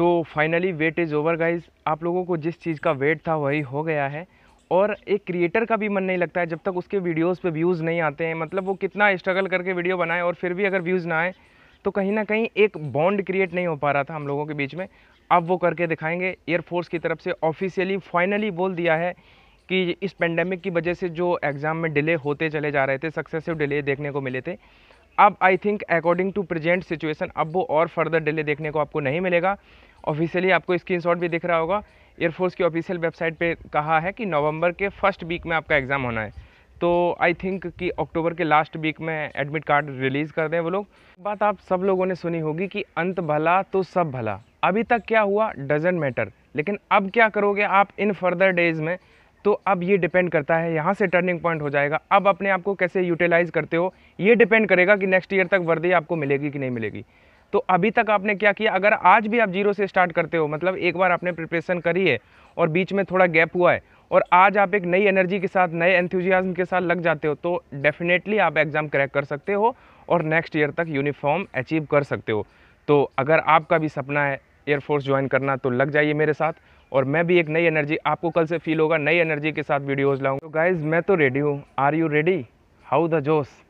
तो finally wait is over guys आप लोगों को जिस चीज़ का वेट था वही हो गया है और एक क्रिएटर का भी मन नहीं लगता है जब तक उसके वीडियोस पे व्यूज़ नहीं आते हैं मतलब वो कितना स्ट्रगल करके वीडियो बनाए और फिर भी अगर व्यूज़ ना आए तो कहीं ना कहीं एक बॉन्ड क्रिएट नहीं हो पा रहा था हम लोगों के बीच में अब वो करके दिखाएंगे एयरफोर्स की तरफ से ऑफिशियली फाइनली बोल दिया है कि इस पेंडेमिक की वजह से जो एग्ज़ाम में डिले होते चले जा रहे थे सक्सेसिव डिले देखने को मिले थे अब I think according to present situation अब वो और फर्दर डिले देखने को आपको नहीं मिलेगा ऑफिशियली आपको स्क्रीन भी दिख रहा होगा एयरफोर्स की ऑफिशियल वेबसाइट पर कहा है कि नवंबर के फर्स्ट वीक में आपका एग्ज़ाम होना है तो आई थिंक कि अक्टूबर के लास्ट वीक में एडमिट कार्ड रिलीज़ कर दें वो लोग बात आप सब लोगों ने सुनी होगी कि अंत भला तो सब भला अभी तक क्या हुआ डजेंट मैटर लेकिन अब क्या करोगे आप इन फर्दर डेज़ में तो अब ये डिपेंड करता है यहाँ से टर्निंग पॉइंट हो जाएगा अब अपने आप को कैसे यूटिलाइज़ करते हो ये डिपेंड करेगा कि नेक्स्ट ईयर तक वर्दी आपको मिलेगी कि नहीं मिलेगी तो अभी तक आपने क्या किया अगर आज भी आप जीरो से स्टार्ट करते हो मतलब एक बार आपने प्रिपरेशन करी है और बीच में थोड़ा गैप हुआ है और आज आप एक नई एनर्जी के साथ नए एंथ्यूजियाज्म के साथ लग जाते हो तो डेफिनेटली आप एग्ज़ाम क्रैक कर सकते हो और नेक्स्ट ईयर तक यूनिफॉर्म अचीव कर सकते हो तो अगर आपका भी सपना है एयरफोर्स ज्वाइन करना तो लग जाइए मेरे साथ और मैं भी एक नई एनर्जी आपको कल से फील होगा नई एनर्जी के साथ वीडियोज़ लाऊँगा तो गाइज़ मैं तो रेडी हूँ are you ready how the जोश